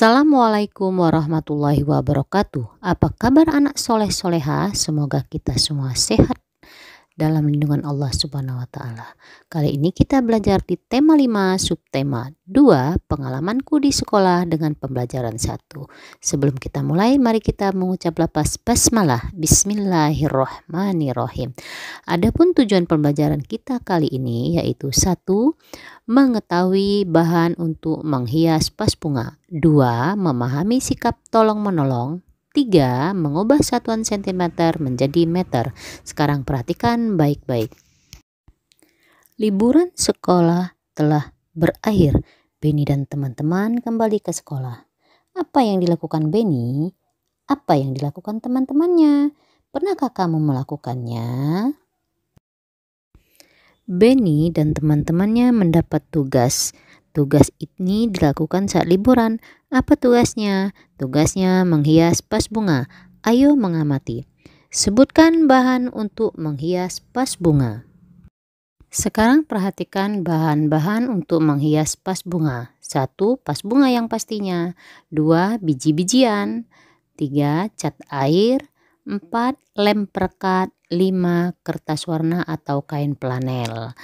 Assalamualaikum warahmatullahi wabarakatuh. Apa kabar anak soleh soleha? Semoga kita semua sehat dalam lindungan Allah Subhanahu wa taala. Kali ini kita belajar di tema 5 subtema 2 pengalamanku di sekolah dengan pembelajaran 1. Sebelum kita mulai mari kita mengucap lapas basmalah. Bismillahirrahmanirrahim. Adapun tujuan pembelajaran kita kali ini yaitu satu mengetahui bahan untuk menghias pas bunga, dua memahami sikap tolong menolong, tiga Mengubah satuan sentimeter menjadi meter. Sekarang perhatikan baik-baik. Liburan sekolah telah berakhir. beni dan teman-teman kembali ke sekolah. Apa yang dilakukan beni Apa yang dilakukan teman-temannya? Pernahkah kamu melakukannya? Benny dan teman-temannya mendapat tugas. Tugas ini dilakukan saat liburan. Apa tugasnya? Tugasnya menghias pas bunga. Ayo mengamati. Sebutkan bahan untuk menghias pas bunga. Sekarang perhatikan bahan-bahan untuk menghias pas bunga. Satu, Pas bunga yang pastinya. Dua, Biji-bijian. Tiga, Cat air. Empat, Lem perekat. 5 kertas warna atau kain planel.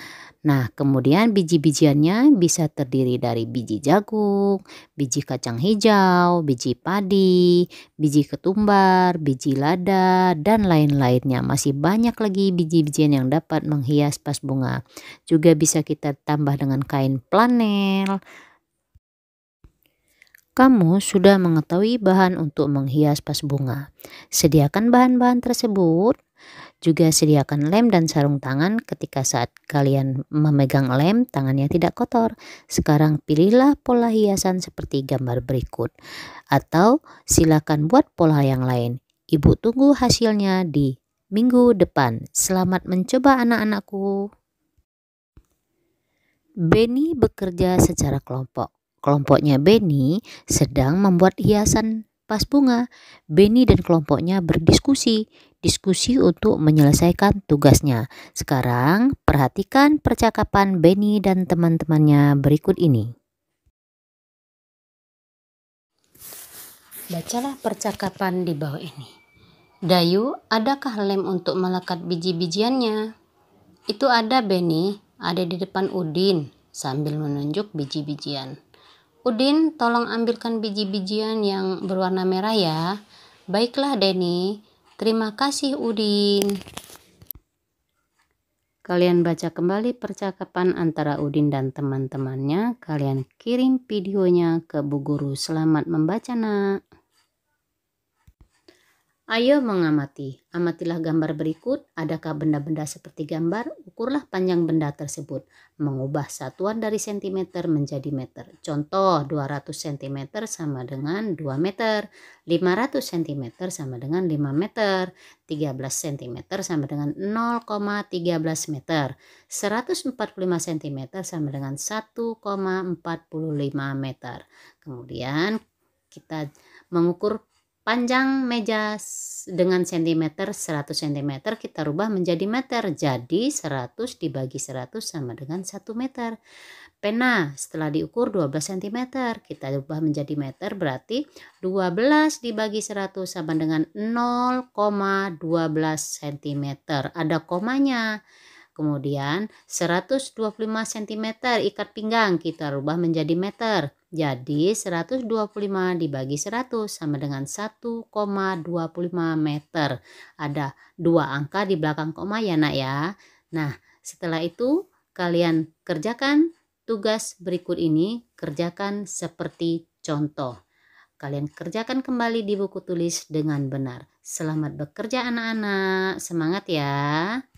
Nah, kemudian biji-bijiannya bisa terdiri dari biji jagung, biji kacang hijau, biji padi, biji ketumbar, biji lada, dan lain-lainnya. Masih banyak lagi biji-bijian yang dapat menghias pas bunga. Juga bisa kita tambah dengan kain planel. Kamu sudah mengetahui bahan untuk menghias pas bunga. Sediakan bahan-bahan tersebut juga sediakan lem dan sarung tangan ketika saat kalian memegang lem tangannya tidak kotor. Sekarang pilihlah pola hiasan seperti gambar berikut. Atau silakan buat pola yang lain. Ibu tunggu hasilnya di minggu depan. Selamat mencoba anak-anakku. Benny bekerja secara kelompok. Kelompoknya Benny sedang membuat hiasan Pas bunga, Benny dan kelompoknya berdiskusi, diskusi untuk menyelesaikan tugasnya. Sekarang, perhatikan percakapan Benny dan teman-temannya berikut ini. Bacalah percakapan di bawah ini. Dayu, adakah lem untuk melekat biji-bijiannya? Itu ada Benny, ada di depan Udin sambil menunjuk biji-bijian. Udin, tolong ambilkan biji-bijian yang berwarna merah ya. Baiklah, Denny. Terima kasih, Udin. Kalian baca kembali percakapan antara Udin dan teman-temannya. Kalian kirim videonya ke Bu Guru. Selamat membaca, Nak. Ayo mengamati. Amatilah gambar berikut. Adakah benda-benda seperti gambar? Ukurlah panjang benda tersebut. Mengubah satuan dari sentimeter menjadi meter. Contoh, 200 cm sama dengan 2 meter. 500 cm sama dengan 5 meter. 13 cm sama dengan 0,13 meter. 145 cm sama dengan 1,45 meter. Kemudian kita mengukur panjang meja dengan sentimeter 100 cm kita rubah menjadi meter. Jadi 100 dibagi 100 sama dengan 1 meter. Pena setelah diukur 12 cm kita rubah menjadi meter berarti 12 dibagi 100 sama dengan 0,12 cm. Ada komanya. Kemudian 125 cm ikat pinggang kita rubah menjadi meter. Jadi 125 dibagi 100 sama dengan 1,25 meter. Ada dua angka di belakang koma ya nak ya. Nah setelah itu kalian kerjakan tugas berikut ini. Kerjakan seperti contoh. Kalian kerjakan kembali di buku tulis dengan benar. Selamat bekerja anak-anak. Semangat ya.